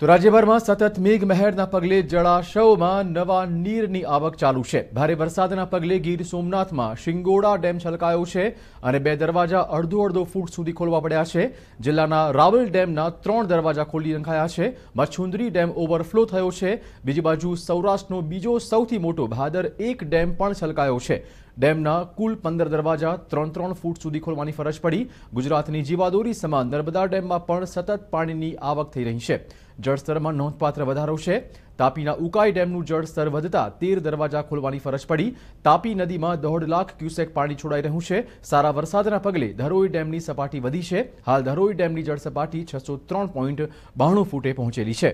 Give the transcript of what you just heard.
તો રાજ્યભરમાં સતત મેઘ મહેરના પગલે જળાશયોમાં નવા નીરની આવક ચાલુ છે ભારે વરસાદના પગલે ગીર સોમનાથમાં શિંગોડા ડેમ છલકાયો છે અને બે દરવાજા અડધો અડધો ફૂટ સુધી ખોલવા પડ્યા છે જિલ્લાના રાવલ ડેમના ત્રણ દરવાજા ખોલી નંખાયા છે મછુંદરી ડેમ ઓવરફ્લો થયો છે બીજી બાજુ સૌરાષ્ટ્રનો બીજો સૌથી મોટો ભાદર એક ડેમ પણ છલકાયો છે ડેમના કુલ પંદર દરવાજા ત્રણ ત્રણ ફૂટ સુધી ખોલવાની ફરજ પડી ગુજરાતની જીવાદોરી સમાન નર્મદા ડેમમાં પણ સતત પાણીની આવક થઈ રહી છે જળસ્તરમાં નોંધપાત્ર વધારો છે તાપીના ઉકાઈ ડેમનું જળસ્તર વધતા તેર દરવાજા ખોલવાની ફરજ પડી તાપી નદીમાં દોઢ લાખ ક્યુસેક પાણી છોડાઈ રહ્યું છે સારા વરસાદના પગલે ધરોઈ ડેમની સપાટી વધી છે હાલ ધરોઈ ડેમની જળસપાટી છસો ત્રણ પોઈન્ટ બાણું ફૂટે પહોંચેલી છે